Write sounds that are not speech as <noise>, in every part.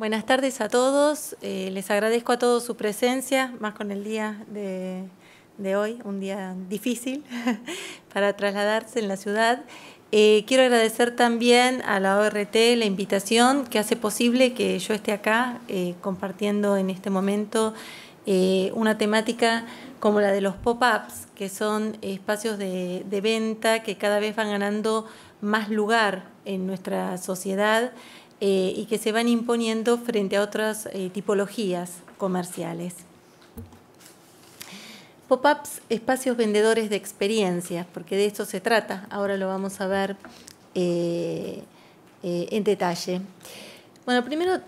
Buenas tardes a todos. Eh, les agradezco a todos su presencia, más con el día de, hoy, un día difícil <laughs> para trasladarse en la ciudad. Eh, quiero agradecer también a la ORT la invitación que hace posible que yo esté acá eh, compartiendo en este momento una temática como la de los pop-ups, que son espacios de venta que cada vez van ganando más lugar en nuestra sociedad. Eh, y que se van imponiendo frente a otras eh, tipologías comerciales. Pop-ups, espacios vendedores de experiencias, porque de esto se trata, ahora lo vamos a ver eh, en detalle. Bueno, primero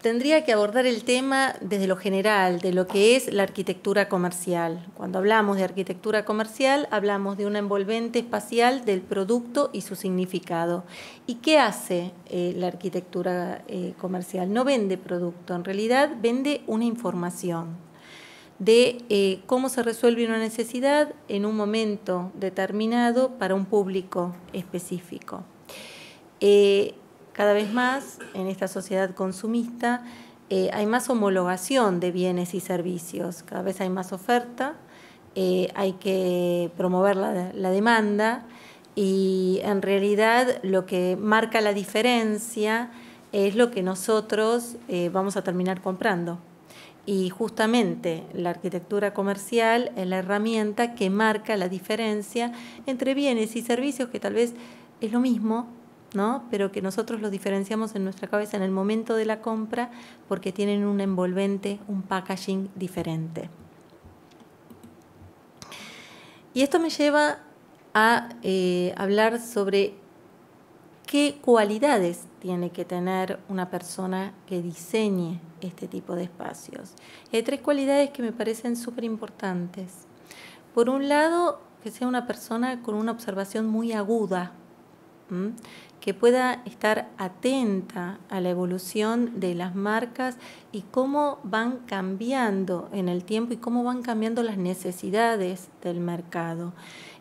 tendría que abordar el tema desde lo general, de lo que es la arquitectura comercial. Cuando hablamos de arquitectura comercial, hablamos de una envolvente espacial del producto y su significado. ¿Y qué hace eh, la arquitectura eh, comercial? No vende producto, en realidad vende una información de eh, cómo se resuelve una necesidad en un momento determinado para un público específico. Cada vez más en esta sociedad consumista eh, hay más homologación de bienes y servicios, cada vez hay más oferta, eh, hay que promover la, demanda y en realidad lo que marca la diferencia es lo que nosotros eh, vamos a terminar comprando. Y justamente la arquitectura comercial es la herramienta que marca la diferencia entre bienes y servicios que tal vez es lo mismo, ¿no? pero que nosotros los diferenciamos en nuestra cabeza en el momento de la compra porque tienen un envolvente, un packaging diferente. Y esto me lleva a eh, hablar sobre qué cualidades tiene que tener una persona que diseñe este tipo de espacios. Hay tres cualidades que me parecen súper importantes. Por un lado, que sea una persona con una observación muy aguda, que pueda estar atenta a la evolución de las marcas y cómo van cambiando en el tiempo y cómo van cambiando las necesidades del mercado.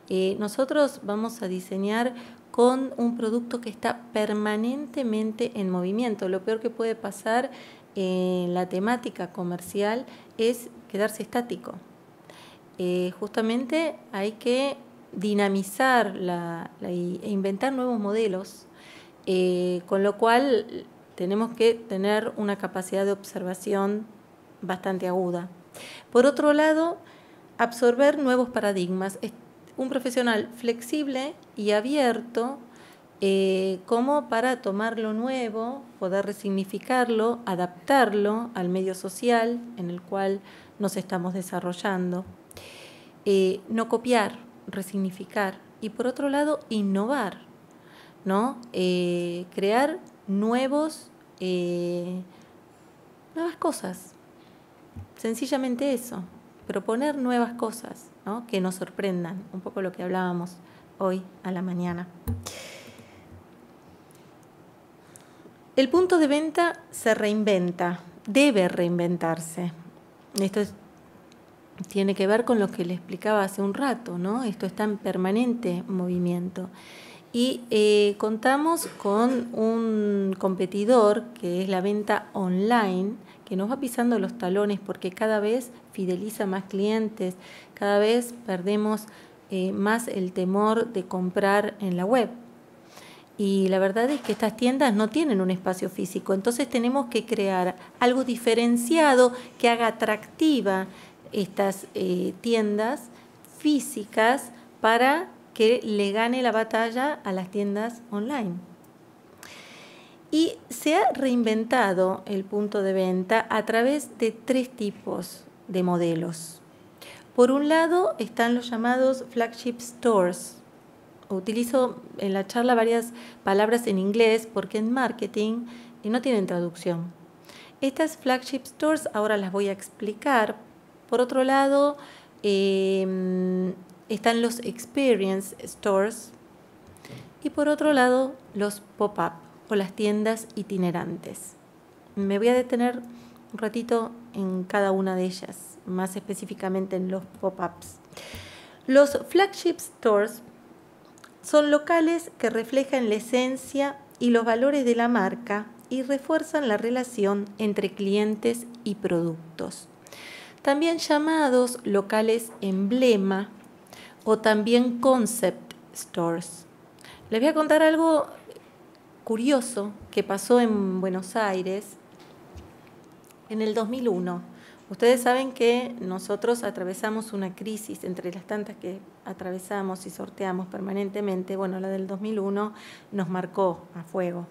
Eh, nosotros vamos a diseñar con un producto que está permanentemente en movimiento. Lo peor que puede pasar en la temática comercial es quedarse estático. Eh, justamente hay que dinamizar e inventar nuevos modelos, eh, con lo cual tenemos que tener una capacidad de observación bastante aguda. Por otro lado, absorber nuevos paradigmas. Es un profesional flexible y abierto eh, como para tomar lo nuevo, poder resignificarlo, adaptarlo al medio social en el cual nos estamos desarrollando. Eh, no copiar, resignificar y por otro lado innovar, ¿no? Eh, crear nuevos, eh, nuevas cosas, sencillamente eso, proponer nuevas cosas, Que nos sorprendan, un poco lo que hablábamos hoy a la mañana. El punto de venta se reinventa, debe reinventarse. Esto es tiene que ver con lo que le explicaba hace un rato, ¿no? Esto está en permanente movimiento. Y eh, contamos con un competidor que es la venta online, que nos va pisando los talones porque cada vez fideliza más clientes, cada vez perdemos eh, más el temor de comprar en la web. Y la verdad es que estas tiendas no tienen un espacio físico, entonces tenemos que crear algo diferenciado que haga atractiva estas eh, tiendas físicas para que le gane la batalla a las tiendas online. Y se ha reinventado el punto de venta a través de tres tipos de modelos. Por un lado están los llamados flagship stores. Utilizo en la charla varias palabras en inglés porque en marketing eh, no tienen traducción. Estas flagship stores ahora las voy a explicar por otro lado, em, están los experience stores y por otro lado los pop-up o las tiendas itinerantes. Me voy a detener un ratito en cada una de ellas, más específicamente en los pop-ups. Los flagship stores son locales que reflejan la esencia y los valores de la marca y refuerzan la relación entre clientes y productos también llamados locales emblema o también concept stores. Les voy a contar algo curioso que pasó en Buenos Aires en el 2001. Ustedes saben que nosotros atravesamos una crisis entre las tantas que atravesamos y sorteamos permanentemente. Bueno, la del 2001 nos marcó a fuego.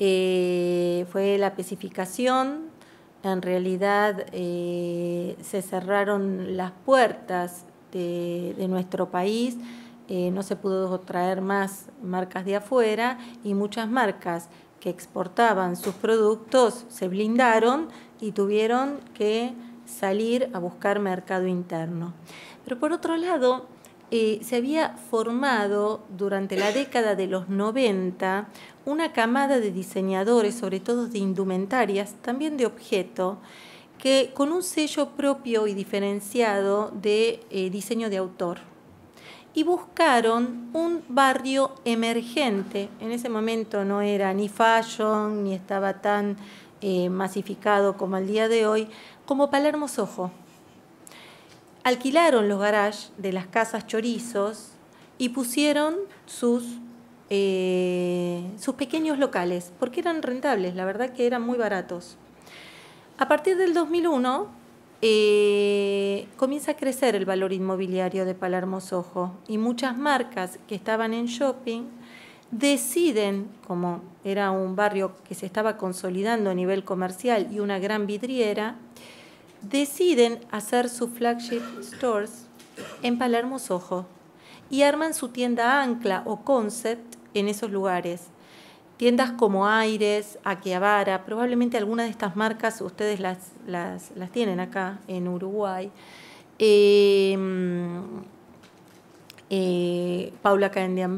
Eh, fue la especificación en realidad eh, se cerraron las puertas de, nuestro país, eh, no se pudo traer más marcas de afuera y muchas marcas que exportaban sus productos se blindaron y tuvieron que salir a buscar mercado interno. Pero por otro lado, eh, se había formado durante la década de los 90 una camada de diseñadores, sobre todo de indumentarias, también de objeto, que con un sello propio y diferenciado de eh, diseño de autor. Y buscaron un barrio emergente. En ese momento no era ni fashion, ni estaba tan eh, masificado como el día de hoy, como Palermo Soho alquilaron los garages de las casas chorizos y pusieron eh, sus, pequeños locales, porque eran rentables, la verdad que eran muy baratos. A partir del 2001 eh, comienza a crecer el valor inmobiliario de Palermo Soho y muchas marcas que estaban en shopping deciden, como era un barrio que se estaba consolidando a nivel comercial y una gran vidriera, deciden hacer sus flagship stores en Palermo Soho y arman su tienda ancla o concept en esos lugares. Tiendas como Aires, Aquiavara, probablemente alguna de estas marcas ustedes las, las, tienen acá en Uruguay. Em, eh, Paula candian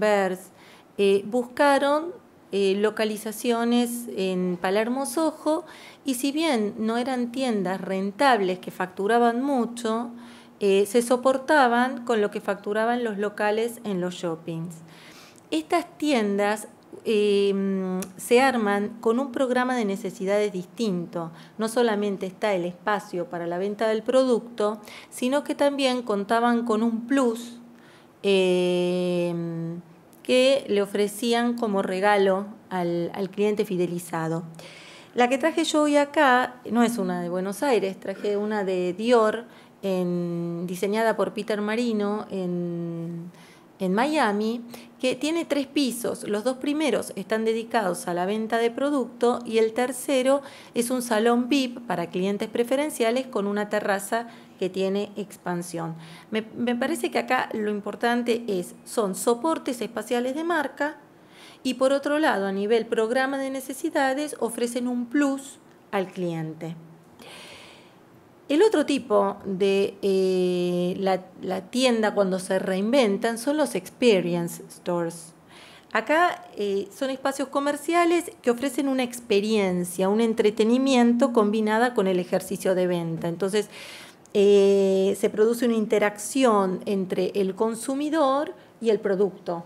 eh, buscaron eh, localizaciones en Palermo Sojo y si bien no eran tiendas rentables que facturaban mucho, eh, se soportaban con lo que facturaban los locales en los shoppings. Estas tiendas em, se arman con un programa de necesidades distinto. No solamente está el espacio para la venta del producto, sino que también contaban con un plus em, que le ofrecían como regalo al, cliente fidelizado. La que traje yo hoy acá no es una de Buenos Aires, traje una de Dior, diseñada por Peter Marino en, en Miami, que tiene tres pisos. Los dos primeros están dedicados a la venta de producto y el tercero es un salón VIP para clientes preferenciales con una terraza que tiene expansión. Me, parece que acá lo importante es, son soportes espaciales de marca y por otro lado, a nivel programa de necesidades, ofrecen un plus al cliente. El otro tipo de eh, la, tienda cuando se reinventan son los experience stores. Acá eh, son espacios comerciales que ofrecen una experiencia, un entretenimiento combinada con el ejercicio de venta. Entonces, eh, se produce una interacción entre el consumidor y el producto.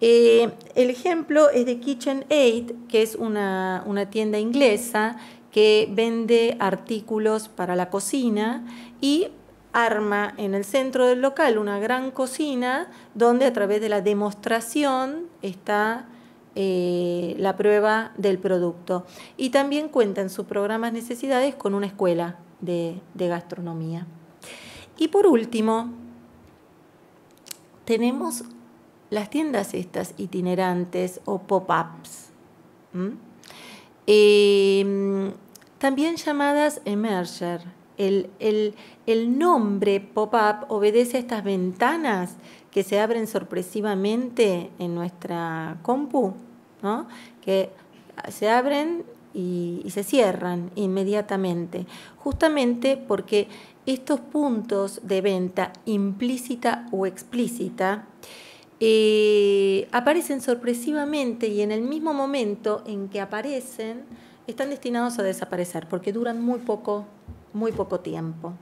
Eh, el ejemplo es de KitchenAid, que es una, tienda inglesa que vende artículos para la cocina y arma en el centro del local una gran cocina donde a través de la demostración está eh, la prueba del producto. Y también cuenta en sus programas necesidades con una escuela de, gastronomía. Y por último, tenemos las tiendas estas itinerantes o pop-ups, em, también llamadas emerger. El, nombre pop-up obedece a estas ventanas que se abren sorpresivamente en nuestra compu, que se abren y, se cierran inmediatamente, justamente porque estos puntos de venta implícita o explícita eh, aparecen sorpresivamente y en el mismo momento en que aparecen están destinados a desaparecer porque duran muy poco, muy poco tiempo.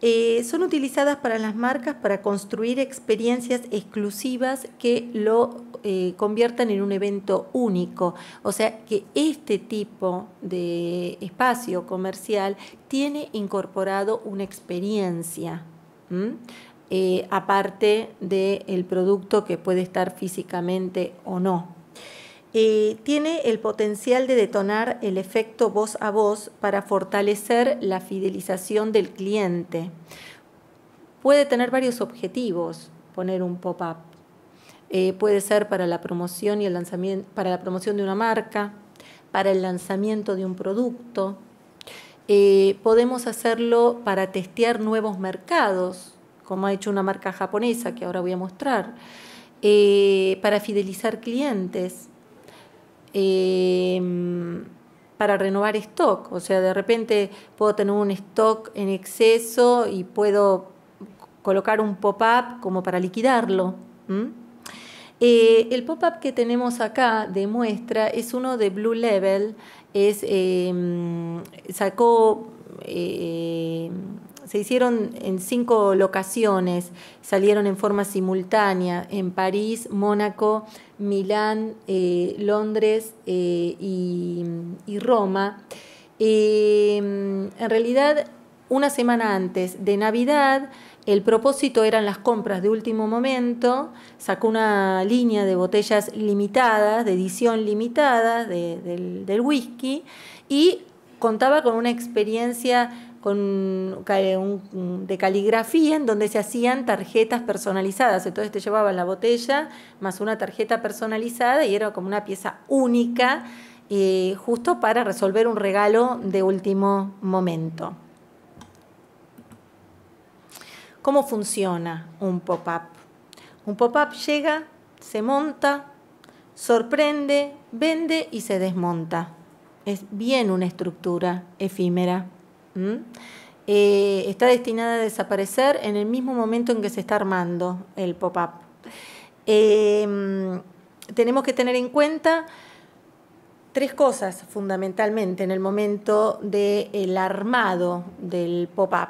Eh, son utilizadas para las marcas para construir experiencias exclusivas que lo eh, conviertan en un evento único. O sea que este tipo de espacio comercial tiene incorporado una experiencia. Eh, aparte del producto que puede estar físicamente o no. Eh, tiene el potencial de detonar el efecto voz a voz para fortalecer la fidelización del cliente. Puede tener varios objetivos, poner un pop-up. Eh, puede ser para la promoción y el lanzamiento, para la promoción de una marca, para el lanzamiento de un producto. Eh, podemos hacerlo para testear nuevos mercados, como ha hecho una marca japonesa que ahora voy a mostrar, para fidelizar clientes, Em, para renovar stock. O sea, de repente puedo tener un stock en exceso y puedo colocar un pop-up como para liquidarlo. Eh, el pop-up que tenemos acá de muestra es uno de Blue Level. Es, em, sacó eh, se hicieron en cinco locaciones, salieron en forma simultánea en París, Mónaco, Milán, eh, Londres eh, y, Roma. Eh, en realidad, una semana antes de Navidad, el propósito eran las compras de último momento, sacó una línea de botellas limitadas, de edición limitada del, del whisky, y contaba con una experiencia de caligrafía en donde se hacían tarjetas personalizadas. Entonces te llevaban la botella más una tarjeta personalizada y era como una pieza única eh, justo para resolver un regalo de último momento. ¿Cómo funciona un pop-up? Un pop-up llega, se monta, sorprende, vende y se desmonta. Es bien una estructura efímera. ¿Mm? Eh, está destinada a desaparecer en el mismo momento en que se está armando el pop-up. Em, tenemos que tener en cuenta tres cosas fundamentalmente en el momento del armado del pop-up.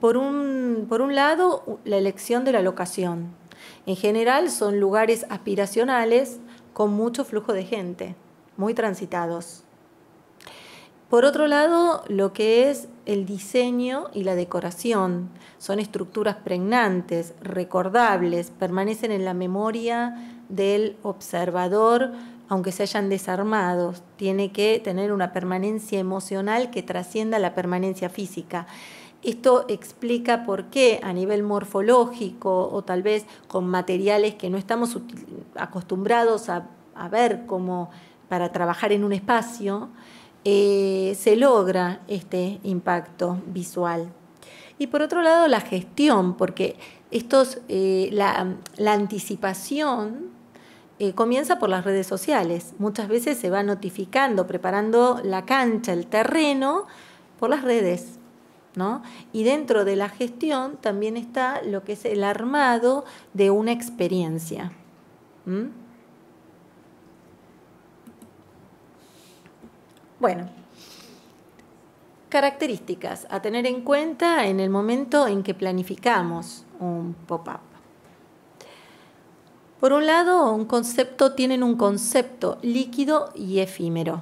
Por un, por un lado, la elección de la locación. En general son lugares aspiracionales con mucho flujo de gente, muy transitados. Por otro lado, lo que es el diseño y la decoración. Son estructuras pregnantes, recordables, permanecen en la memoria del observador, aunque se hayan desarmado. Tiene que tener una permanencia emocional que trascienda la permanencia física. Esto explica por qué a nivel morfológico o tal vez con materiales que no estamos acostumbrados a, ver como para trabajar en un espacio, eh, se logra este impacto visual. Y por otro lado, la gestión, porque estos, eh, la, anticipación eh, comienza por las redes sociales. Muchas veces se va notificando, preparando la cancha, el terreno, por las redes. Y dentro de la gestión también está lo que es el armado de una experiencia. Bueno, características a tener en cuenta en el momento en que planificamos un pop-up. Por un lado, un concepto tienen un concepto líquido y efímero.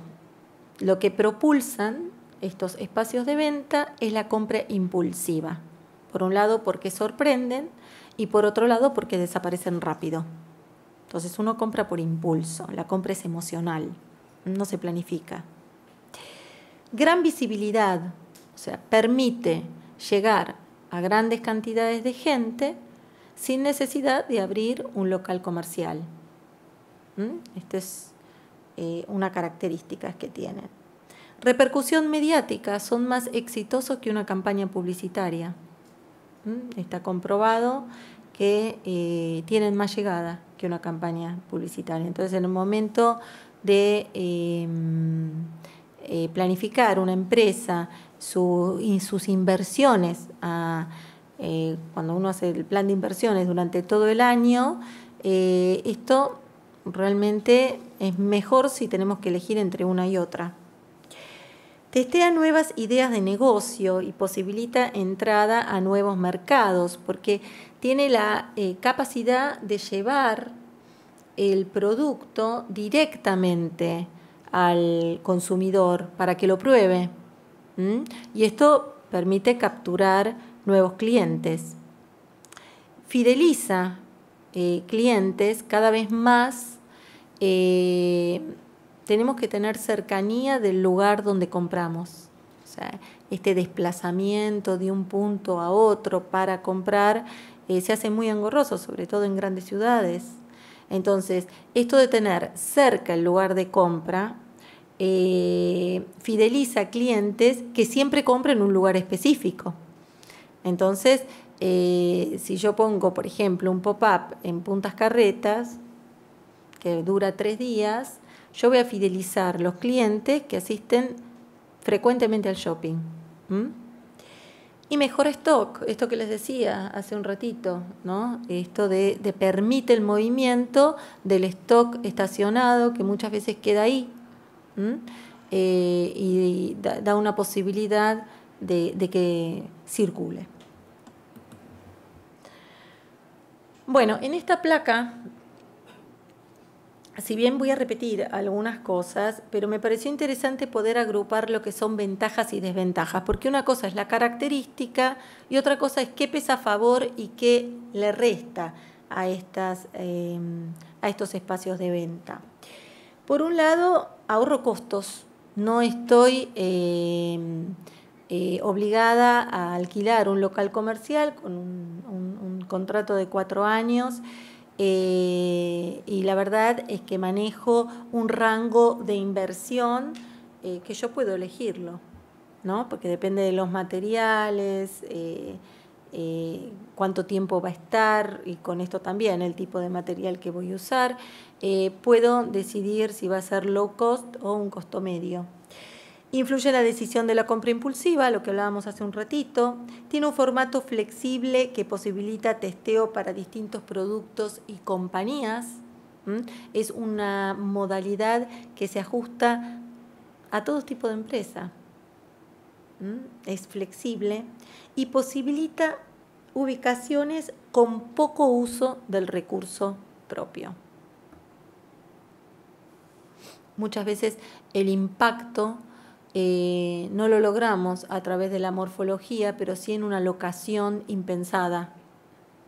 Lo que propulsan estos espacios de venta es la compra impulsiva. Por un lado, porque sorprenden y por otro lado, porque desaparecen rápido. Entonces uno compra por impulso, la compra es emocional, no se planifica. Gran visibilidad, o sea, permite llegar a grandes cantidades de gente sin necesidad de abrir un local comercial. ¿Mm? Esta es eh, una característica que tienen. Repercusión mediática, son más exitosos que una campaña publicitaria. ¿Mm? Está comprobado que eh, tienen más llegada que una campaña publicitaria. Entonces, en un momento de em, eh, planificar una empresa, y sus inversiones, eh, cuando uno hace el plan de inversiones durante todo el año, eh, esto realmente es mejor si tenemos que elegir entre una y otra. Testea nuevas ideas de negocio y posibilita entrada a nuevos mercados porque tiene la capacidad de llevar el producto directamente al consumidor para que lo pruebe. Y esto permite capturar nuevos clientes. Fideliza eh, clientes cada vez más. Eh, tenemos que tener cercanía del lugar donde compramos. este desplazamiento de un punto a otro para comprar eh, se hace muy engorroso, sobre todo en grandes ciudades. Entonces, esto de tener cerca el lugar de compra eh, fideliza clientes que siempre compran en un lugar específico. Entonces, eh, si yo pongo, por ejemplo, un pop-up en Puntas Carretas, que dura tres días, yo voy a fidelizar los clientes que asisten frecuentemente al shopping. Y mejor stock, esto que les decía hace un ratito, ¿no? Esto de, permite el movimiento del stock estacionado que muchas veces queda ahí eh, y da, una posibilidad de que circule. Bueno, en esta placa si bien voy a repetir algunas cosas, pero me pareció interesante poder agrupar lo que son ventajas y desventajas, porque una cosa es la característica y otra cosa es qué pesa a favor y qué le resta a, em, estos espacios de venta. Por un lado, ahorro costos. No estoy em, eh, obligada a alquilar un local comercial con un contrato de cuatro años eh, y la verdad es que manejo un rango de inversión eh, que yo puedo elegirlo, ¿no? Porque depende de los materiales, eh, cuánto tiempo va a estar y con esto también el tipo de material que voy a usar. puedo decidir si va a ser low cost o un costo medio. Influye en la decisión de la compra impulsiva, lo que hablábamos hace un ratito. Tiene un formato flexible que posibilita testeo para distintos productos y compañías. Es una modalidad que se ajusta a todo tipo de empresa. Es flexible y posibilita ubicaciones con poco uso del recurso propio. Muchas veces el impacto eh, no lo logramos a través de la morfología, pero sí en una locación impensada.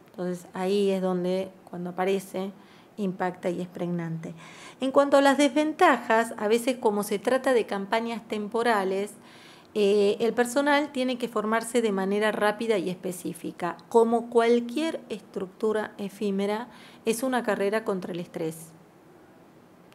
Entonces ahí es donde cuando aparece impacta y es pregnante. En cuanto a las desventajas, a veces como se trata de campañas temporales, eh, el personal tiene que formarse de manera rápida y específica. Como cualquier estructura efímera, es una carrera contra el estrés.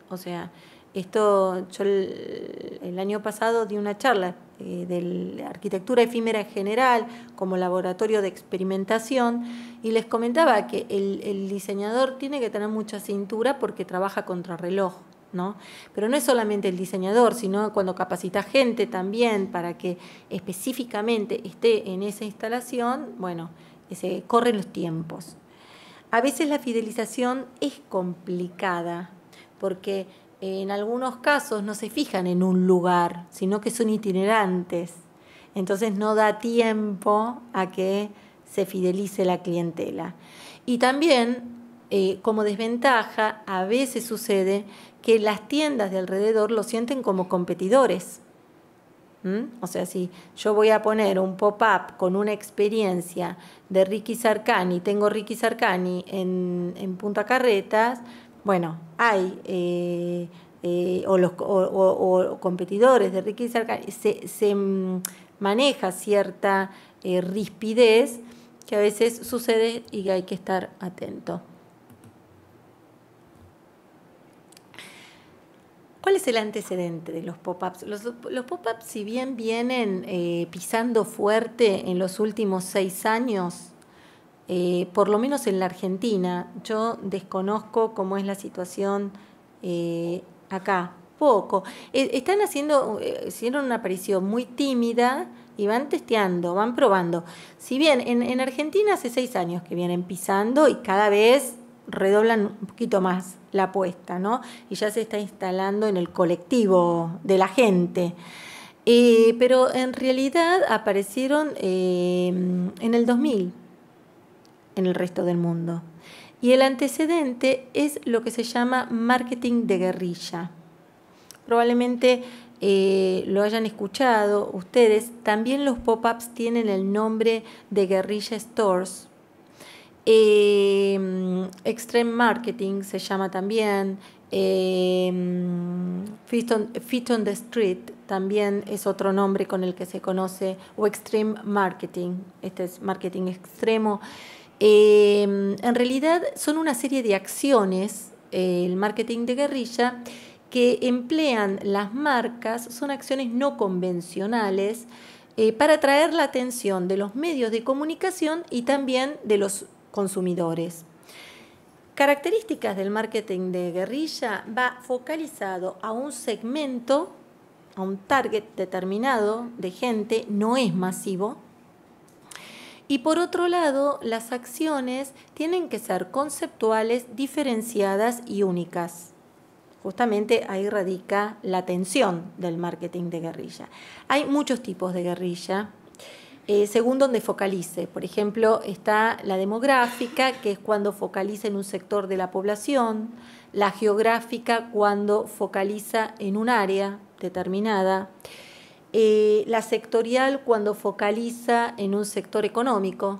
O sea, esto, yo el, año pasado di una charla eh, de arquitectura efímera en general como laboratorio de experimentación y les comentaba que el, diseñador tiene que tener mucha cintura porque trabaja contra reloj. ¿no? Pero no es solamente el diseñador, sino cuando capacita gente también para que específicamente esté en esa instalación, bueno, se corren los tiempos. A veces la fidelización es complicada porque en algunos casos no se fijan en un lugar, sino que son itinerantes. Entonces no da tiempo a que se fidelice la clientela. Y también, eh, como desventaja, a veces sucede que las tiendas de alrededor lo sienten como competidores. ¿Mm? O sea, si yo voy a poner un pop-up con una experiencia de Ricky Sarcani, tengo Ricky Sarcani en, en Punta Carretas, bueno, hay, eh, eh, o, los, o, competidores de riqueza, se, mm, maneja cierta eh, rispidez que a veces sucede y hay que estar atento. ¿Cuál es el antecedente de los pop-ups? Los, pop-ups, si bien vienen pisando fuerte en los últimos seis años, eh, por lo menos en la Argentina, yo desconozco cómo es la situación eh, acá, poco. E, están haciendo, eh, hicieron una aparición muy tímida y van testeando, van probando. Si bien en, Argentina hace seis años que vienen pisando y cada vez redoblan un poquito más la apuesta, ¿no? Y ya se está instalando en el colectivo de la gente. pero en realidad aparecieron en el 2000 en el resto del mundo. Y el antecedente es lo que se llama marketing de guerrilla. Probablemente eh, lo hayan escuchado ustedes. También los pop-ups tienen el nombre de guerrilla stores. Eh, extreme Marketing se llama también. Eh, on, Fit, on, the Street también es otro nombre con el que se conoce. O Extreme Marketing. Este es marketing extremo. Em, en realidad son una serie de acciones, eh, el marketing de guerrilla, que emplean las marcas, son acciones no convencionales eh, para atraer la atención de los medios de comunicación y también de los consumidores. Características del marketing de guerrilla va focalizado a un segmento, a un target determinado de gente, no es masivo, y por otro lado, las acciones tienen que ser conceptuales, diferenciadas y únicas. Justamente ahí radica la tensión del marketing de guerrilla. Hay muchos tipos de guerrilla, eh, según donde focalice. Por ejemplo, está la demográfica, que es cuando focaliza en un sector de la población, la geográfica, cuando focaliza en un área determinada. Eh, la sectorial cuando focaliza en un sector económico,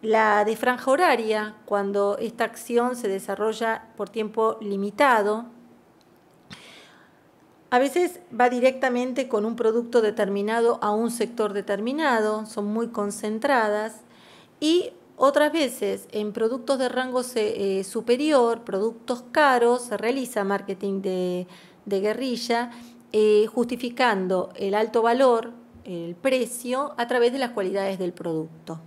la de franja horaria cuando esta acción se desarrolla por tiempo limitado, a veces va directamente con un producto determinado a un sector determinado, son muy concentradas y otras veces en productos de rango eh, superior, productos caros, se realiza marketing de guerrilla eh, justificando el alto valor, el precio, a través de las cualidades del producto.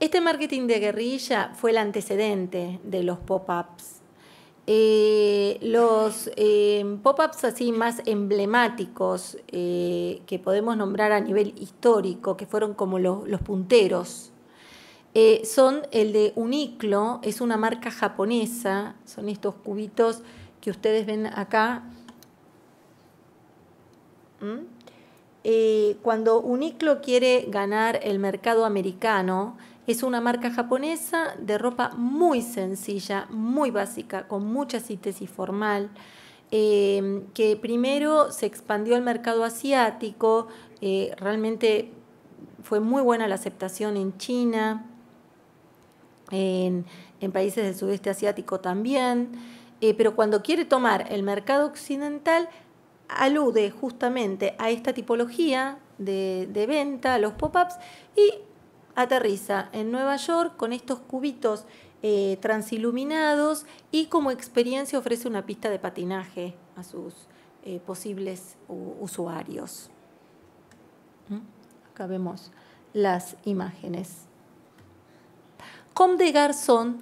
Este marketing de guerrilla fue el antecedente de los pop-ups. Eh, los eh, pop-ups así más emblemáticos que podemos nombrar a nivel histórico, que fueron como los punteros eh, son el de Uniclo, es una marca japonesa, son estos cubitos que ustedes ven acá. ¿Mm? Eh, cuando Uniclo quiere ganar el mercado americano, es una marca japonesa de ropa muy sencilla, muy básica, con mucha síntesis formal, eh, que primero se expandió al mercado asiático, realmente fue muy buena la aceptación en China, en, países del sudeste asiático también, eh, pero cuando quiere tomar el mercado occidental, alude justamente a esta tipología de, venta, a los pop-ups, y aterriza en Nueva York con estos cubitos eh, transiluminados y como experiencia ofrece una pista de patinaje a sus eh, posibles usuarios. ¿Mm? Acá vemos las imágenes. Com de Garzón,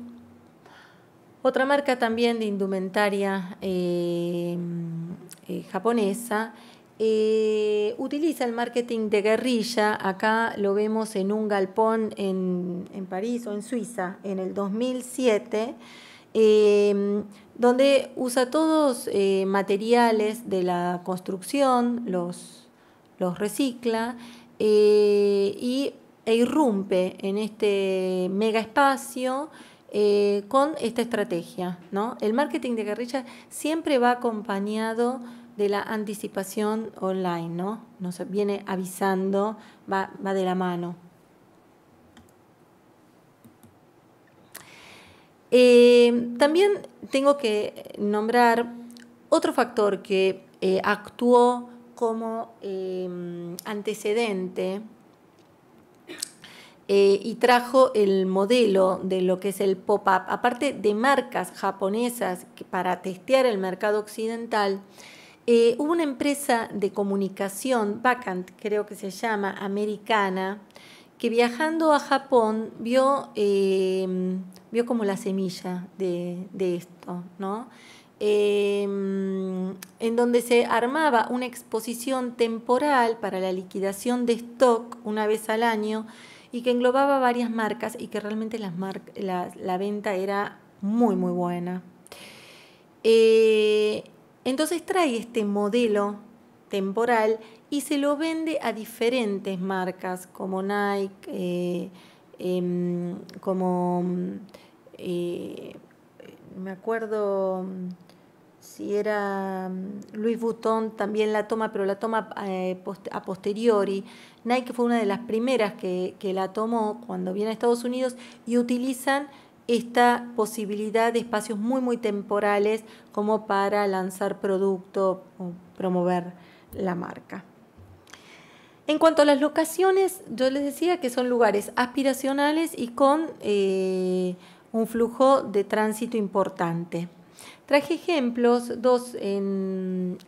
otra marca también de indumentaria eh, eh, japonesa, eh, utiliza el marketing de guerrilla. Acá lo vemos en un galpón en, París o en Suiza en el 2007, donde usa todos materiales de la construcción, los, los recicla y e irrumpe en este mega espacio eh, con esta estrategia. ¿no? El marketing de guerrilla siempre va acompañado de la anticipación online, ¿no? Nos viene avisando, va, de la mano. Eh, también tengo que nombrar otro factor que eh, actuó como antecedente eh, y trajo el modelo de lo que es el pop-up, aparte de marcas japonesas para testear el mercado occidental. Eh, hubo una empresa de comunicación, Vacant creo que se llama, americana, que viajando a Japón vio, em, como la semilla de, esto, em, en donde se armaba una exposición temporal para la liquidación de stock una vez al año y que englobaba varias marcas y que realmente las la, venta era muy, muy buena. Eh, entonces trae este modelo temporal y se lo vende a diferentes marcas como Nike, eh, em, como, eh, me acuerdo, si era mm, Luis Vuitton también la toma, pero la toma eh, a posteriori. Nike fue una de las primeras que, la tomó cuando viene a Estados Unidos y utilizan esta posibilidad de espacios muy, muy temporales como para lanzar producto o promover la marca. En cuanto a las locaciones, yo les decía que son lugares aspiracionales y con eh, un flujo de tránsito importante. Traje ejemplos, dos en,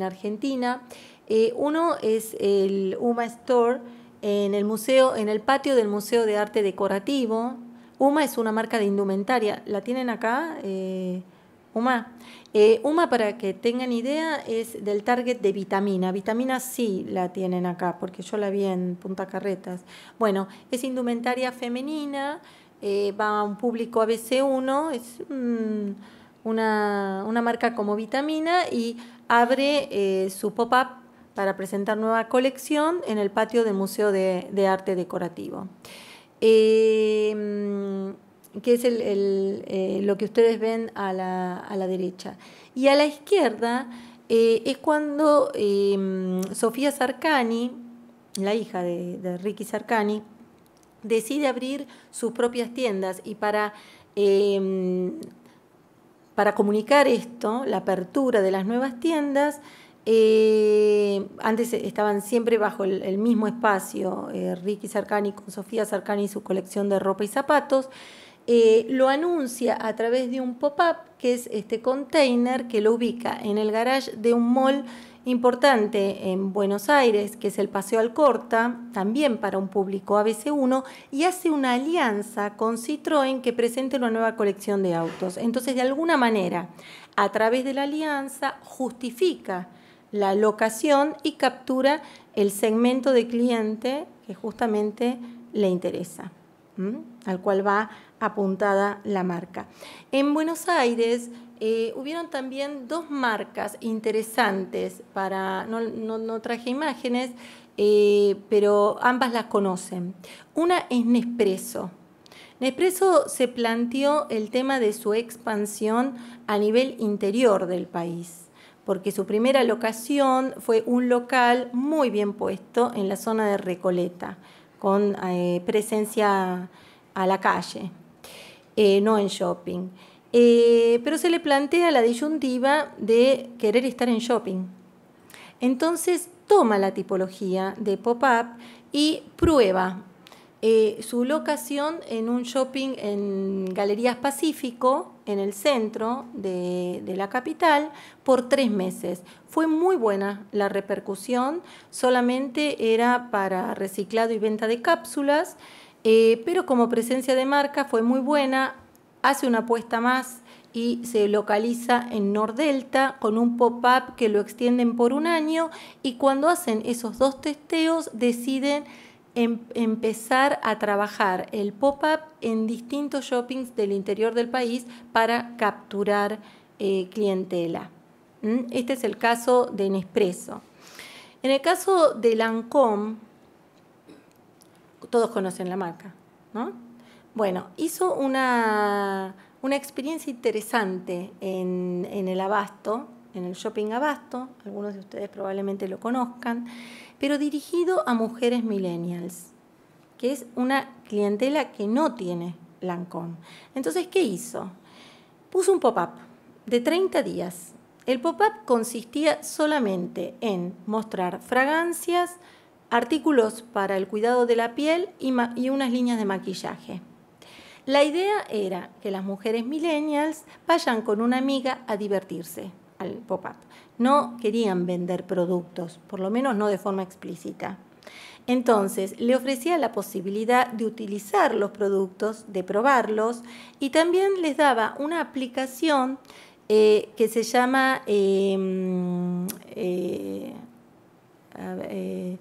Argentina. Eh, uno es el UMA Store en el museo, en el patio del Museo de Arte Decorativo. UMA es una marca de indumentaria. ¿La tienen acá? Eh, UMA. Eh, UMA, para que tengan idea, es del target de vitamina. Vitamina sí la tienen acá, porque yo la vi en Punta Carretas. Bueno, es indumentaria femenina, va a un público ABC1, es una, marca como Vitamina y abre eh, su pop-up para presentar nueva colección en el patio del Museo de, Arte Decorativo. Em, que es eh, lo que ustedes ven a la, derecha. Y a la izquierda eh, es cuando em, Sofía Sarcani, la hija de, Ricky Sarcani, decide abrir sus propias tiendas y para em, para comunicar esto, la apertura de las nuevas tiendas, eh, antes estaban siempre bajo el, mismo espacio, eh, Ricky Sarcani con Sofía Sarcani y su colección de ropa y zapatos. Eh, lo anuncia a través de un pop-up que es este container que lo ubica en el garage de un mall importante en Buenos Aires, que es el Paseo Alcorta, también para un público ABC1, y hace una alianza con Citroën que presente una nueva colección de autos. Entonces, de alguna manera, a través de la alianza, justifica la locación y captura el segmento de cliente que justamente le interesa, al cual va apuntada la marca. En Buenos Aires, eh, hubieron también dos marcas interesantes para, no, traje imágenes, eh, pero ambas las conocen. Una es Nespresso. Nespresso se planteó el tema de su expansión a nivel interior del país porque su primera locación fue un local muy bien puesto en la zona de Recoleta, con eh, presencia a la calle, no en shopping. Eh, pero se le plantea la disyuntiva de querer estar en shopping. Entonces toma la tipología de pop-up y prueba eh, su locación en un shopping en Galerías Pacífico, en el centro de, la capital, por tres meses. Fue muy buena la repercusión, solamente era para reciclado y venta de cápsulas, eh, pero como presencia de marca fue muy buena, hace una apuesta más y se localiza en Nordelta con un pop-up que lo extienden por un año y cuando hacen esos dos testeos deciden em, empezar a trabajar el pop-up en distintos shoppings del interior del país para capturar eh, clientela. ¿Mm? Este es el caso de Nespresso. En el caso de Lancôme, todos conocen la marca, ¿no? Bueno, hizo una, experiencia interesante en, el Abasto, en el Shopping Abasto, algunos de ustedes probablemente lo conozcan, pero dirigido a mujeres millennials, que es una clientela que no tiene Lancôme. Entonces, ¿qué hizo? Puso un pop-up de 30 días. El pop-up consistía solamente en mostrar fragancias, artículos para el cuidado de la piel y unas líneas de maquillaje. La idea era que las mujeres millennials vayan con una amiga a divertirse al pop-up. No querían vender productos, por lo menos no de forma explícita. Entonces le ofrecía la posibilidad de utilizar los productos, de probarlos y también les daba una aplicación eh, que se llama... Em, eh, eh,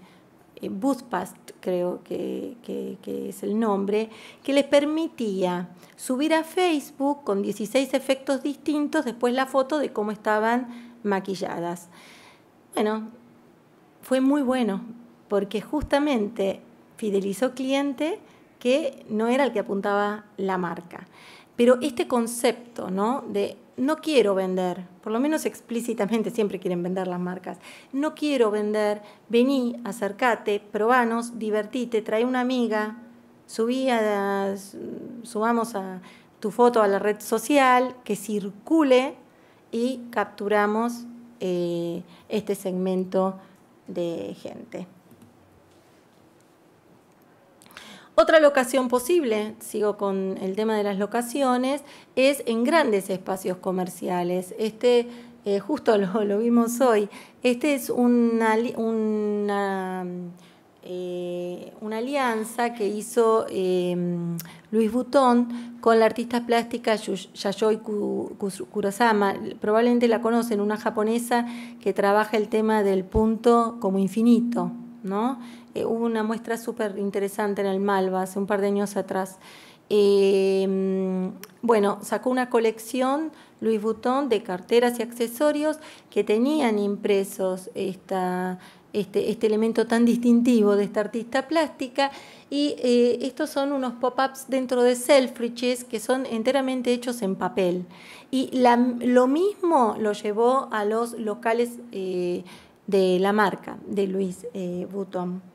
past eh, creo que, es el nombre, que les permitía subir a Facebook con 16 efectos distintos después la foto de cómo estaban maquilladas. Bueno, fue muy bueno porque justamente fidelizó cliente que no era el que apuntaba la marca. Pero este concepto ¿no? de no quiero vender, por lo menos explícitamente <laughs> siempre quieren vender las marcas, no quiero vender, vení, acércate, probanos, divertite, trae una amiga, subí a, subamos a tu foto a la red social, que circule y capturamos eh, este segmento de gente. Otra locación posible, sigo con el tema de las locaciones, es en grandes espacios comerciales. Este, eh, justo <laughs> lo, vimos hoy, este es una, una, eh, una alianza que hizo em, Luis Butón con la artista plástica Yayoi Kurosama. Probablemente la conocen, una japonesa que trabaja el tema del punto como infinito, ¿no? Eh, hubo una muestra súper interesante en el Malva hace un par de años atrás. Eh, mm, bueno, sacó una colección Luis Vuitton de carteras y accesorios que tenían impresos este, este, elemento tan distintivo de esta artista plástica. Y eh, estos son unos pop-ups dentro de Selfridges que son enteramente hechos en papel. Y lo mismo lo llevó a los locales de la marca de Luis Vuitton.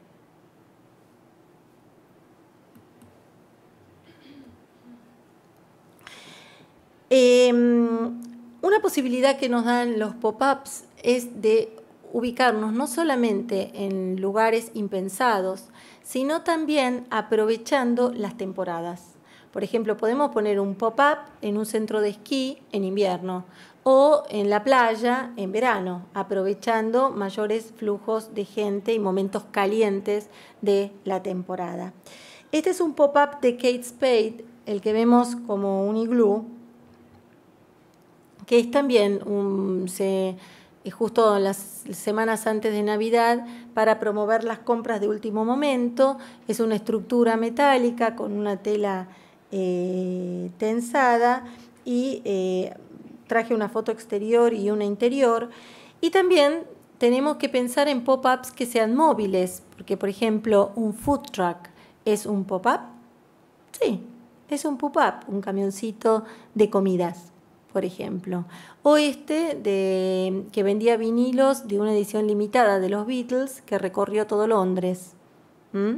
Em, una posibilidad que nos dan los pop-ups es de ubicarnos no solamente en lugares impensados, sino también aprovechando las temporadas. Por ejemplo, podemos poner un pop-up en un centro de esquí en invierno o en la playa en verano, aprovechando mayores flujos de gente y momentos calientes de la temporada. Este es un pop-up de Kate Spade, el que vemos como un iglú, que es también justo las semanas antes de Navidad para promover las compras de último momento. Es una estructura metálica con una tela eh, tensada y eh, traje una foto exterior y una interior. Y también tenemos que pensar en pop-ups que sean móviles, porque por ejemplo un food truck es un pop-up. Sí, es un pop-up, un camioncito de comidas por ejemplo, o este de, que vendía vinilos de una edición limitada de los Beatles que recorrió todo Londres. ¿Mm?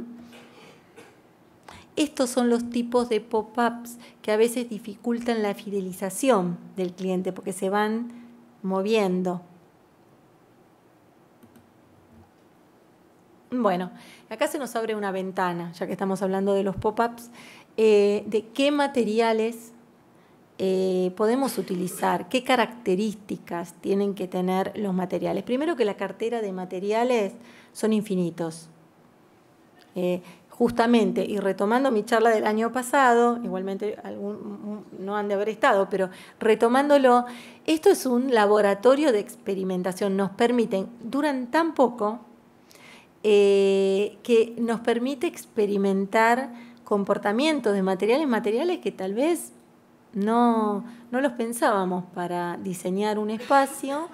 Estos son los tipos de pop-ups que a veces dificultan la fidelización del cliente porque se van moviendo. Bueno, acá se nos abre una ventana, ya que estamos hablando de los pop-ups, eh, de qué materiales eh, podemos utilizar, qué características tienen que tener los materiales. Primero que la cartera de materiales son infinitos. Eh, justamente, y retomando mi charla del año pasado, igualmente no han de haber estado, pero retomándolo, esto es un laboratorio de experimentación, nos permiten, duran tan poco, eh, que nos permite experimentar comportamientos de materiales, materiales que tal vez no, no los pensábamos para diseñar un espacio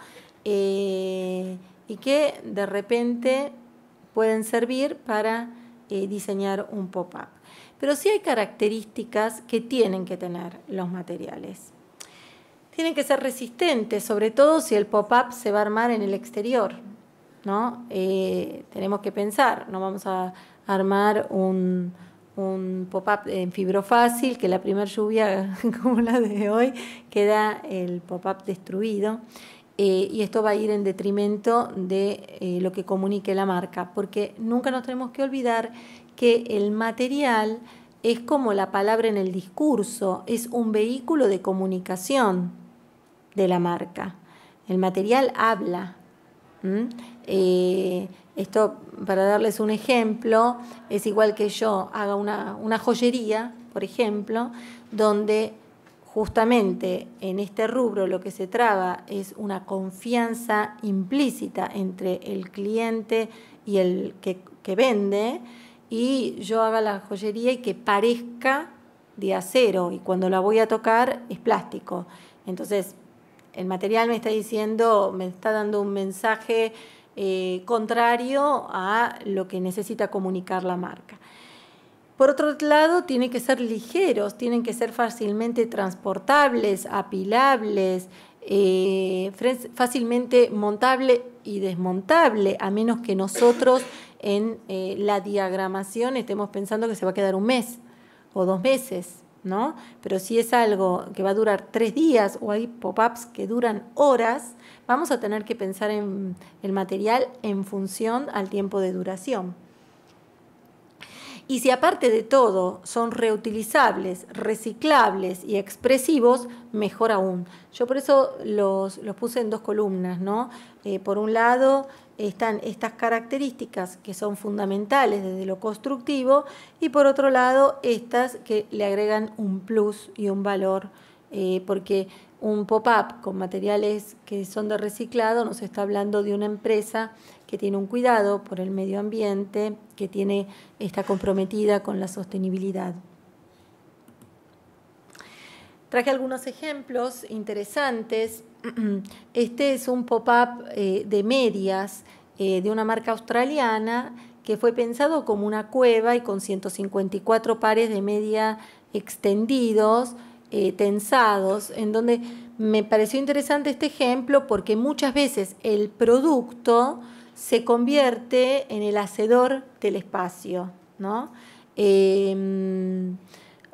eh, y que de repente pueden servir para eh, diseñar un pop-up. Pero sí hay características que tienen que tener los materiales. Tienen que ser resistentes, sobre todo si el pop-up se va a armar en el exterior. ¿no? Eh, tenemos que pensar, no vamos a armar un, un pop-up en fibrofácil, que la primera lluvia <laughs> como la de hoy queda el pop-up destruido. Eh, y esto va a ir en detrimento de eh, lo que comunique la marca, porque nunca nos tenemos que olvidar que el material es como la palabra en el discurso, es un vehículo de comunicación de la marca. El material habla. Esto, para darles un ejemplo, es igual que yo haga una, joyería, por ejemplo, donde justamente en este rubro lo que se traba es una confianza implícita entre el cliente y el que, que vende, y yo haga la joyería y que parezca de acero y cuando la voy a tocar es plástico. Entonces, el material me está diciendo, me está dando un mensaje eh, contrario a lo que necesita comunicar la marca. Por otro lado, tienen que ser ligeros, tienen que ser fácilmente transportables, apilables, eh, fácilmente montable y desmontable, a menos que nosotros en eh, la diagramación estemos pensando que se va a quedar un mes o dos meses, ¿no? Pero si es algo que va a durar tres días o hay pop-ups que duran horas, vamos a tener que pensar en el material en función al tiempo de duración. Y si aparte de todo son reutilizables, reciclables y expresivos, mejor aún. Yo por eso los, puse en dos columnas, ¿no? Eh, por un lado están estas características que son fundamentales desde lo constructivo y por otro lado estas que le agregan un plus y un valor, eh, porque un pop-up con materiales que son de reciclado, nos está hablando de una empresa que tiene un cuidado por el medio ambiente, que tiene, está comprometida con la sostenibilidad. Traje algunos ejemplos interesantes. <clears throat> Este es un pop-up eh, de medias eh, de una marca australiana que fue pensado como una cueva y con 154 pares de media extendidos eh, tensados, en donde me pareció interesante este ejemplo porque muchas veces el producto se convierte en el hacedor del espacio, em,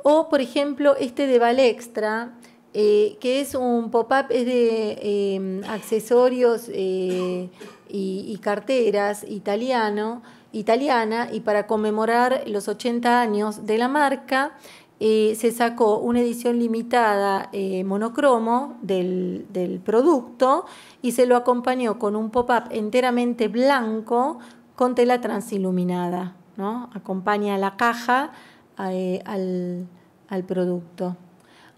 o, por ejemplo, este de Valextra, eh, que es un pop-up, de em, accesorios eh, y, carteras italiano, italiana, y para conmemorar los 80 años de la marca, eh, se sacó una edición limitada eh, monocromo del, producto y se lo acompañó con un pop-up enteramente blanco con tela transiluminada. ¿no? Acompaña la caja eh, al, producto.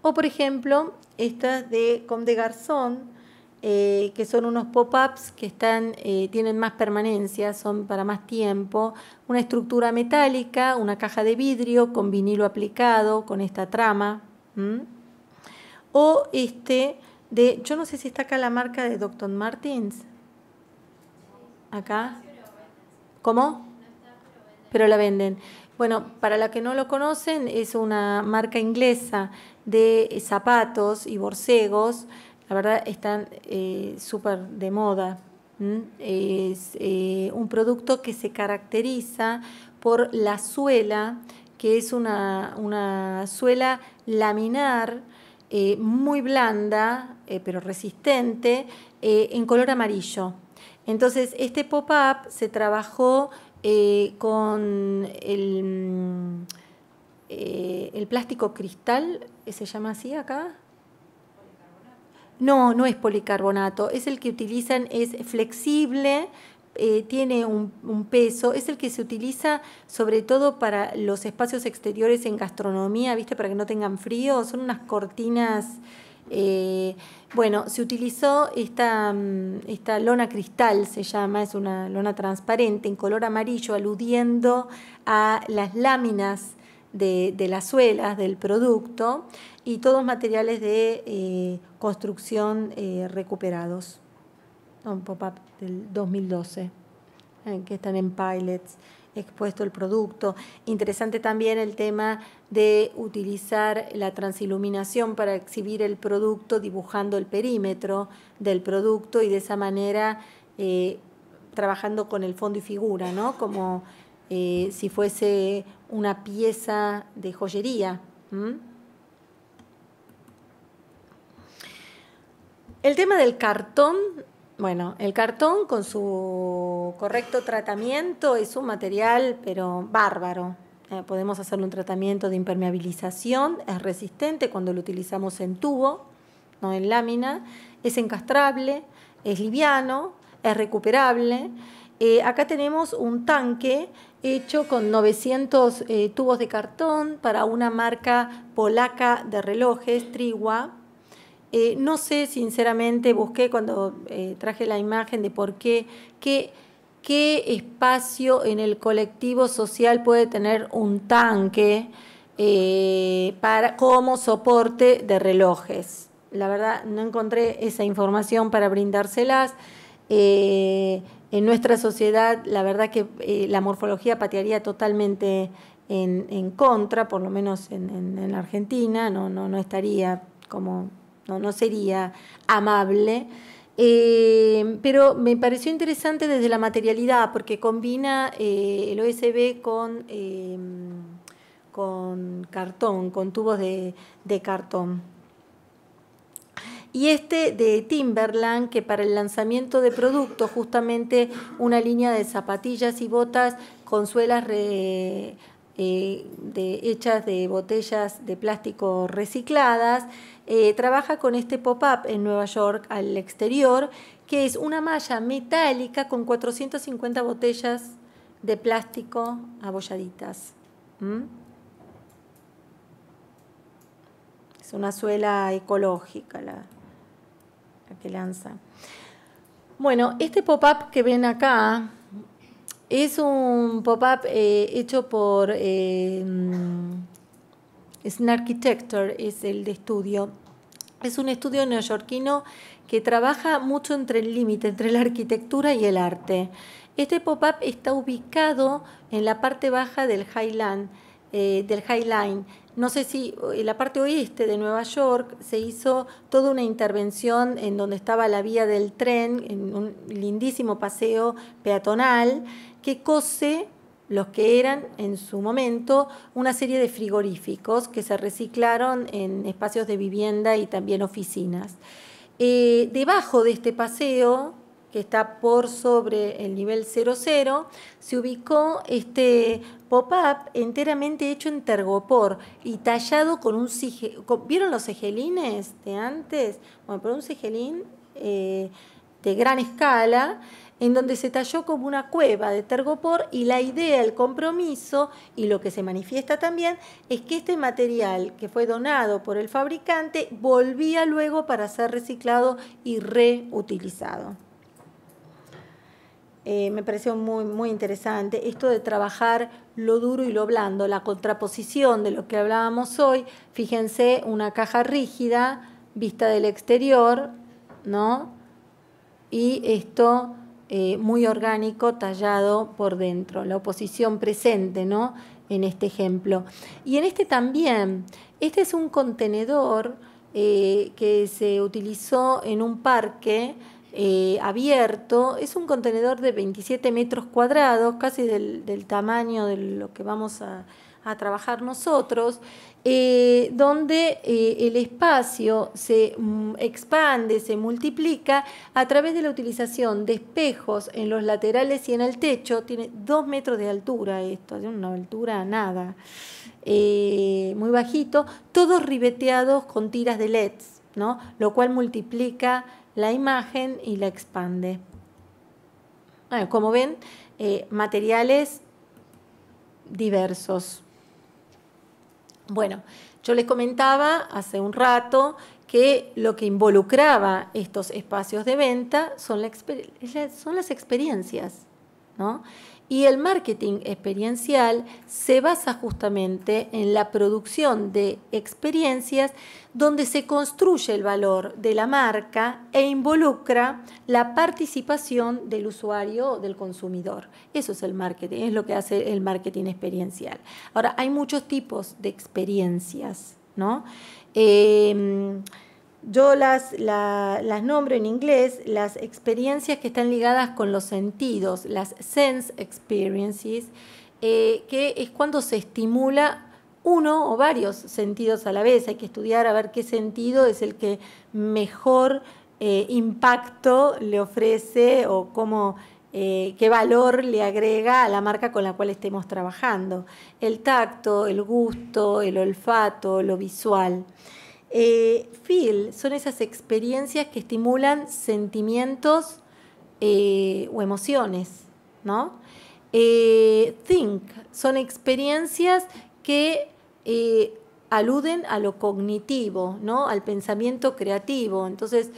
O por ejemplo, esta de Comte Garzón eh, que son unos pop-ups que están, eh, tienen más permanencia, son para más tiempo, una estructura metálica, una caja de vidrio con vinilo aplicado, con esta trama, o este de, yo no sé si está acá la marca de Dr. Martins, acá, ¿cómo? Pero la venden. Bueno, para la que no lo conocen, es una marca inglesa de zapatos y borcegos la verdad están eh, súper de moda. Es eh, un producto que se caracteriza por la suela, que es una, suela laminar eh, muy blanda, pero resistente, en color amarillo. Entonces, este pop-up se trabajó con el, el plástico cristal, se llama así acá, no, no es policarbonato, es el que utilizan, es flexible, eh, tiene un, peso, es el que se utiliza sobre todo para los espacios exteriores en gastronomía, ¿viste? Para que no tengan frío, son unas cortinas. Eh, bueno, se utilizó esta, mm, esta lona cristal, se llama, es una lona transparente en color amarillo, aludiendo a las láminas de las suelas del producto y todos materiales de eh, construcción eh, recuperados. Un pop-up del 2012, que están en pilots, expuesto el producto. Interesante también el tema de utilizar la transiluminación para exhibir el producto dibujando el perímetro del producto y de esa manera eh, trabajando con el fondo y figura, ¿no? Como si fuese una pieza de joyería. El tema del cartón, bueno, el cartón con su correcto tratamiento es un material, pero bárbaro. Eh, podemos hacerle un tratamiento de impermeabilización, es resistente cuando lo utilizamos en tubo, no en lámina, es encastrable, es liviano, es recuperable. Eh, acá tenemos un tanque hecho con 900 eh, tubos de cartón para una marca polaca de relojes, Trigua. Eh, no sé, sinceramente, busqué cuando eh, traje la imagen de por qué, qué, qué espacio en el colectivo social puede tener un tanque eh, para, como soporte de relojes. La verdad, no encontré esa información para brindárselas. en nuestra sociedad, la verdad que la morfología patearía totalmente en, contra, por lo menos en, en, Argentina, no, no estaría como no, sería amable. Eh, pero me pareció interesante desde la materialidad, porque combina eh, el OSB con, eh, con cartón, con tubos de, cartón y este de Timberland, que para el lanzamiento de productos, justamente una línea de zapatillas y botas con suelas re, eh, hechas de botellas de plástico recicladas, eh, trabaja con este pop-up en Nueva York al exterior, que es una malla metálica con 450 botellas de plástico abolladitas. ¿Mm? Es una suela ecológica la que lanza. Bueno, este pop-up que ven acá, es un pop-up eh, hecho por eh, mm, un Snarkitecture, es el de estudio. Es un estudio neoyorquino que trabaja mucho entre el límite, entre la arquitectura y el arte. Este pop-up está ubicado en la parte baja del Highland, eh, del High Line. No sé si en la parte oeste de Nueva York se hizo toda una intervención en donde estaba la vía del tren, en un lindísimo paseo peatonal, que cose los que eran en su momento una serie de frigoríficos que se reciclaron en espacios de vivienda y también oficinas. Eh, debajo de este paseo, que está por sobre el nivel 00, se ubicó este pop-up enteramente hecho en tergopor y tallado con un... ¿Vieron los segelines de antes? Bueno, pero un segelín eh, de gran escala en donde se talló como una cueva de Tergopor y la idea, el compromiso y lo que se manifiesta también es que este material que fue donado por el fabricante volvía luego para ser reciclado y reutilizado. Eh, me pareció muy, muy interesante esto de trabajar lo duro y lo blando, la contraposición de lo que hablábamos hoy. Fíjense, una caja rígida, vista del exterior, ¿no? Y esto eh, muy orgánico, tallado por dentro, la oposición presente, ¿no? En este ejemplo. Y en este también, este es un contenedor eh, que se utilizó en un parque eh, abierto, es un contenedor de 27 metros cuadrados, casi del tamaño de lo que vamos a a trabajar nosotros, eh, donde eh, el espacio se mm, expande, se multiplica a través de la utilización de espejos en los laterales y en el techo. Tiene dos metros de altura esto, de una altura nada, eh, muy bajito, todos ribeteados con tiras de LEDs, ¿no? lo cual multiplica la imagen y la expande. como ven, materiales diversos. Bueno, yo les comentaba hace un rato que lo que involucraba estos espacios de venta son, las experiencias, ¿no? Y el marketing experiencial se basa justamente en la producción de experiencias donde se construye el valor de la marca e involucra la participación del usuario o del consumidor. Eso es el marketing, es lo que hace el marketing experiencial. Ahora, hay muchos tipos de experiencias, ¿no? Eh, yo las, nombro en inglés las experiencias que están ligadas con los sentidos, las sense experiences, eh, que es cuando se estimula uno o varios sentidos a la vez. Hay que estudiar a ver qué sentido es el que mejor eh, impacto le ofrece o eh, qué valor le agrega a la marca con la cual estemos trabajando. El tacto, el gusto, el olfato, lo visual. Eh, feel son esas experiencias que estimulan sentimientos eh, o emociones, ¿no? Eh, think son experiencias que aluden a lo cognitivo, ¿no? Al pensamiento creativo. Entonces,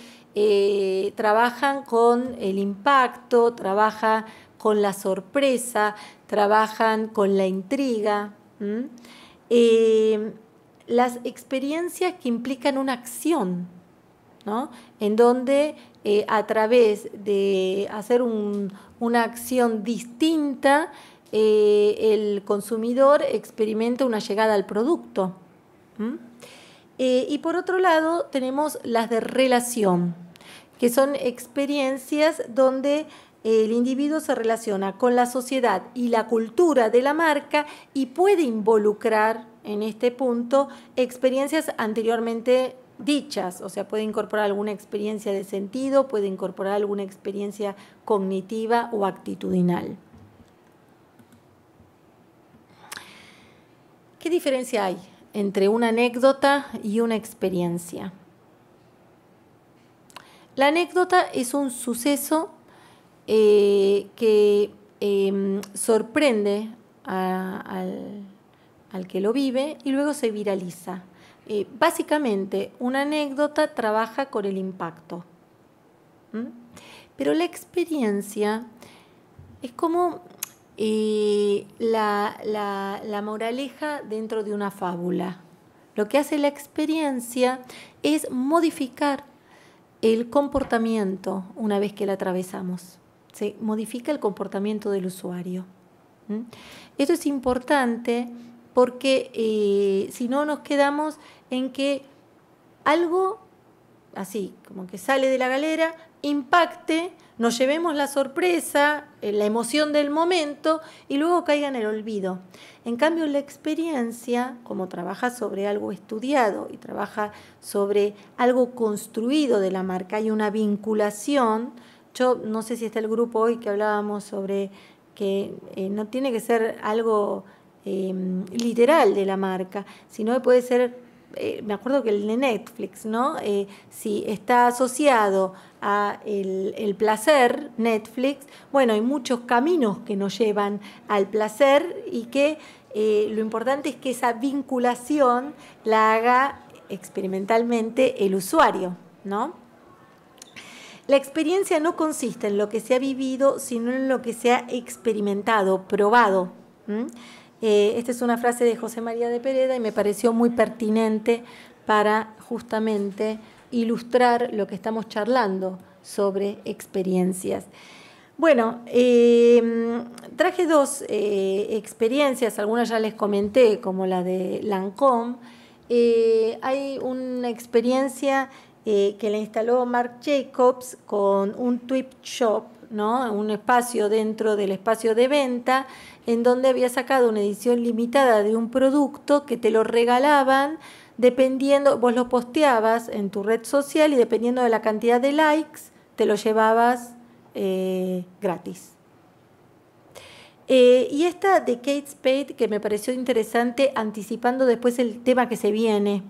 trabajan con el impacto, trabajan con la sorpresa, trabajan con la intriga las experiencias que implican una acción, En donde eh, a través de hacer una acción distinta, eh, el consumidor experimenta una llegada al producto. Eh, y por otro lado, tenemos las de relación, que son experiencias donde el individuo se relaciona con la sociedad y la cultura de la marca y puede involucrar en este punto experiencias anteriormente dichas, o sea, puede incorporar alguna experiencia de sentido, puede incorporar alguna experiencia cognitiva o actitudinal. ¿Qué diferencia hay entre una anécdota y una experiencia? La anécdota es un suceso eh, que em, sorprende al al que lo vive y luego se viraliza. Eh, básicamente, una anécdota trabaja con el impacto. Pero la experiencia es como eh, la, moraleja dentro de una fábula. Lo que hace la experiencia es modificar el comportamiento una vez que la atravesamos. Se modifica el comportamiento del usuario. Esto es importante porque eh, si no nos quedamos en que algo así, como que sale de la galera, impacte, nos llevemos la sorpresa, eh, la emoción del momento y luego caiga en el olvido. En cambio, la experiencia, como trabaja sobre algo estudiado y trabaja sobre algo construido de la marca, hay una vinculación. Yo no sé si está el grupo hoy que hablábamos sobre que eh, no tiene que ser algo Em, literal de la marca, sino puede ser, eh, me acuerdo que el de Netflix, ¿no? Eh, si está asociado a el, placer, Netflix, bueno, hay muchos caminos que nos llevan al placer y que eh, lo importante es que esa vinculación la haga experimentalmente el usuario, ¿no? La experiencia no consiste en lo que se ha vivido, sino en lo que se ha experimentado, probado. Eh, esta es una frase de José María de Pereda y me pareció muy pertinente para justamente ilustrar lo que estamos charlando sobre experiencias. Bueno, eh, traje dos eh, experiencias, algunas ya les comenté, como la de Lancôme. hay una experiencia que la instaló Marc Jacobs con un Twip Shop un espacio dentro del espacio de venta en donde había sacado una edición limitada de un producto que te lo regalaban dependiendo, vos lo posteabas en tu red social y dependiendo de la cantidad de likes te lo llevabas eh, gratis. Eh, y esta de Kate Spade que me pareció interesante anticipando después el tema que se viene,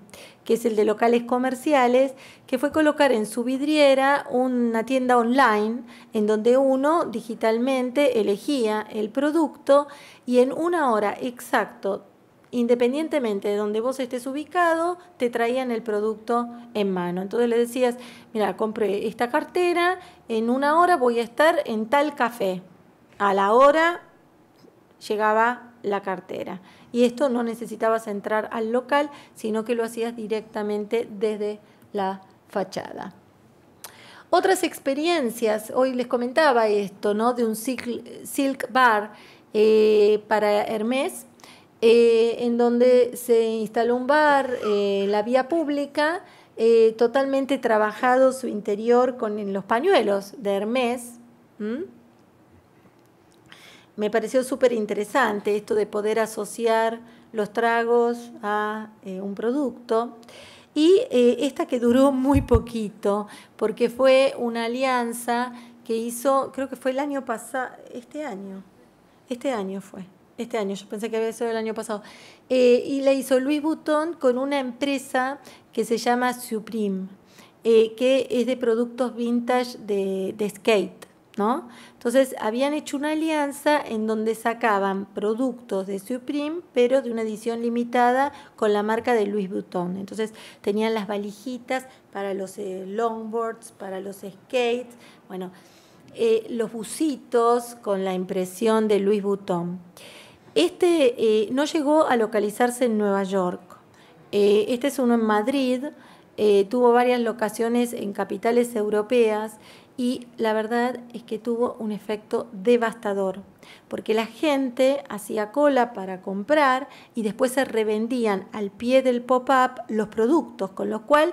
que es el de locales comerciales, que fue colocar en su vidriera una tienda online en donde uno digitalmente elegía el producto y en una hora exacto, independientemente de donde vos estés ubicado, te traían el producto en mano. Entonces le decías, mira, compré esta cartera, en una hora voy a estar en tal café. A la hora llegaba la cartera y esto no necesitabas entrar al local, sino que lo hacías directamente desde la fachada. Otras experiencias, hoy les comentaba esto, ¿no? De un silk bar eh, para Hermes, eh, en donde se instaló un bar eh, la vía pública, totalmente trabajado su interior con los pañuelos de Hermes me pareció súper interesante esto de poder asociar los tragos a eh, un producto. Y eh, esta que duró muy poquito, porque fue una alianza que hizo, creo que fue el año pasado, este año, este año fue, este año, yo pensé que había sido el año pasado, eh, y la hizo Luis Butón con una empresa que se llama Supreme, que es de productos vintage de, de skate. Entonces habían hecho una alianza en donde sacaban productos de Supreme, pero de una edición limitada con la marca de Louis Vuitton. Entonces tenían las valijitas para los eh, longboards, para los skates, bueno, eh, los busitos con la impresión de Louis Vuitton. Este eh, no llegó a localizarse en Nueva York. este es uno en Madrid. tuvo varias locaciones en capitales europeas y la verdad es que tuvo un efecto devastador, porque la gente hacía cola para comprar y después se revendían al pie del pop-up los productos, con lo cual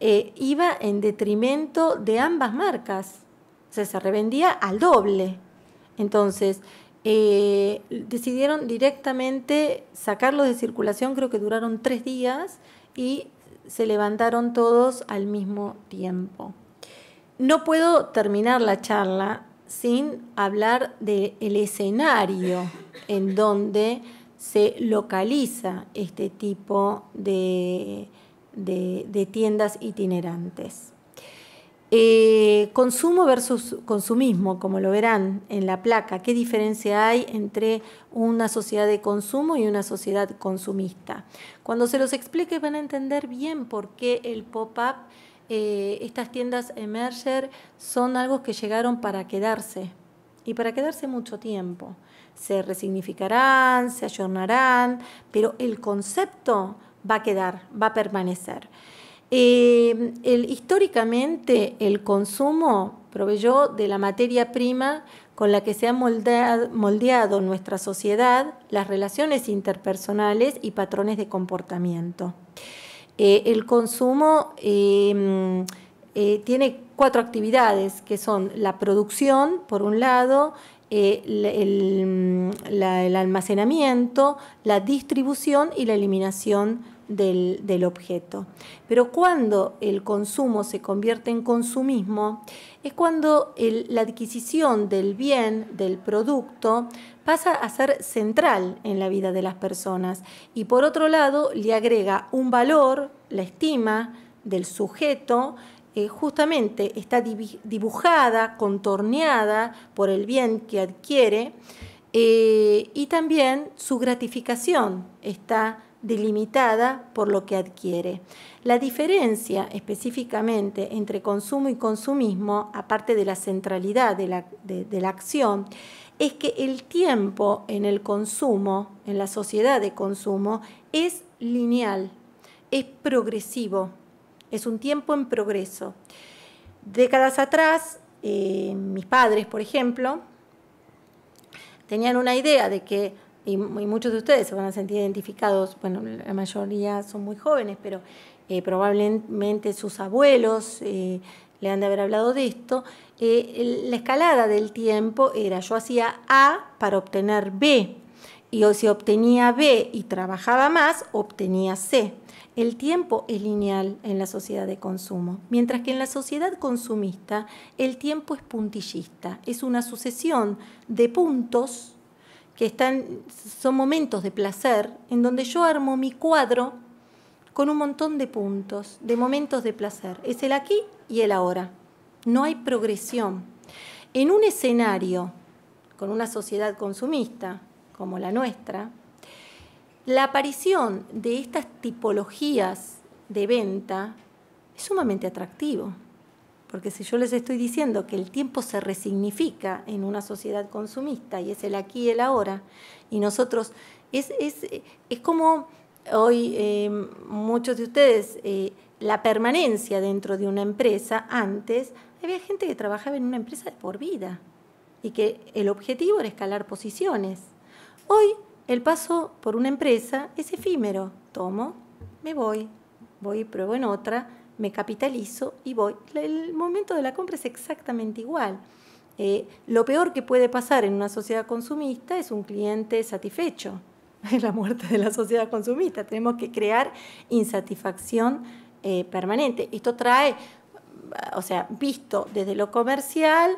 eh, iba en detrimento de ambas marcas, o sea, se revendía al doble. Entonces, eh, decidieron directamente sacarlos de circulación, creo que duraron tres días y se levantaron todos al mismo tiempo no puedo terminar la charla sin hablar del escenario en donde se localiza este tipo de, tiendas itinerantes. Eh, consumo versus consumismo, como lo verán en la placa, ¿qué diferencia hay entre una sociedad de consumo y una sociedad consumista? Cuando se los explique van a entender bien por qué el pop-up eh, estas tiendas Emerger son algo que llegaron para quedarse y para quedarse mucho tiempo. Se resignificarán, se ayornarán, pero el concepto va a quedar, va a permanecer. Eh, históricamente el consumo proveyó de la materia prima con la que se ha moldeado nuestra sociedad, las relaciones interpersonales y patrones de comportamiento. Eh, el consumo em, eh, tiene cuatro actividades, que son la producción, por un lado, eh, mm, el, almacenamiento, la distribución y la eliminación del, objeto. Pero cuando el consumo se convierte en consumismo, es cuando la adquisición del bien, del producto, pasa a ser central en la vida de las personas y por otro lado le agrega un valor, la estima del sujeto, eh, justamente está dibujada, contorneada por el bien que adquiere eh, y también su gratificación está delimitada por lo que adquiere. La diferencia específicamente entre consumo y consumismo, aparte de la centralidad de la, de la acción, es que el tiempo en el consumo, en la sociedad de consumo, es lineal, es progresivo, es un tiempo en progreso. Décadas atrás, eh, mis padres, por ejemplo, tenían una idea de que, y, muchos de ustedes se van a sentir identificados, bueno, la mayoría son muy jóvenes, pero eh, probablemente sus abuelos, eh, le han de haber hablado de esto, eh, la escalada del tiempo era yo hacía A para obtener B. Y si obtenía B y trabajaba más, obtenía C. El tiempo es lineal en la sociedad de consumo, mientras que en la sociedad consumista el tiempo es puntillista, es una sucesión de puntos que están, son momentos de placer en donde yo armo mi cuadro con un montón de puntos, de momentos de placer. Es el aquí y el ahora. No hay progresión. En un escenario con una sociedad consumista como la nuestra, la aparición de estas tipologías de venta es sumamente atractivo. Porque si yo les estoy diciendo que el tiempo se resignifica en una sociedad consumista y es el aquí y el ahora, y nosotros es, es, es como hoy eh, muchos de ustedes, eh, la permanencia dentro de una empresa, antes había gente que trabajaba en una empresa por vida y que el objetivo era escalar posiciones. Hoy el paso por una empresa es efímero. Tomo, me voy, voy y pruebo en otra, me capitalizo y voy. El momento de la compra es exactamente igual. Eh, lo peor que puede pasar en una sociedad consumista es un cliente satisfecho. <laughs> la muerte de la sociedad consumista. Tenemos que crear insatisfacción eh, permanente. Esto trae, o sea, visto desde lo comercial,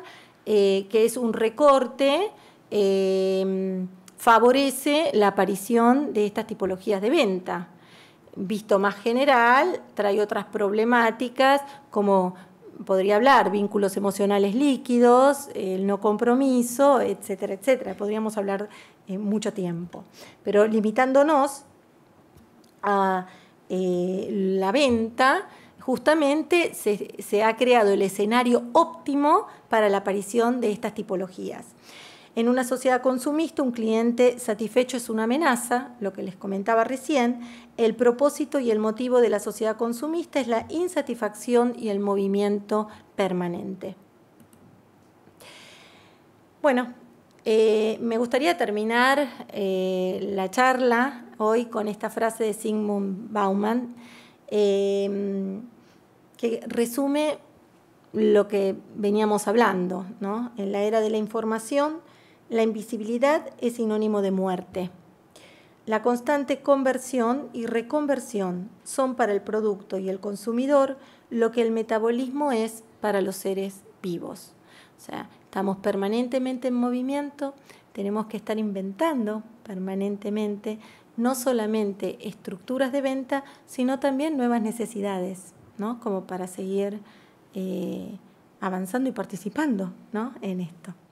eh, que es un recorte, em, favorece la aparición de estas tipologías de venta. Visto más general, trae otras problemáticas como podría hablar, vínculos emocionales líquidos, el no compromiso, etcétera, etcétera. Podríamos hablar eh, mucho tiempo. Pero limitándonos a eh, la venta, justamente se, se, ha creado el escenario óptimo para la aparición de estas tipologías. En una sociedad consumista, un cliente satisfecho es una amenaza, lo que les comentaba recién. El propósito y el motivo de la sociedad consumista es la insatisfacción y el movimiento permanente. Bueno, eh, me gustaría terminar eh, la charla hoy con esta frase de Sigmund Bauman, em, que resume lo que veníamos hablando. En la era de la información, la invisibilidad es sinónimo de muerte. La constante conversión y reconversión son para el producto y el consumidor lo que el metabolismo es para los seres vivos. O sea, Estamos permanentemente en movimiento, tenemos que estar inventando permanentemente no solamente estructuras de venta, sino también nuevas necesidades, ¿no? Como para seguir eh, avanzando y participando, En esto.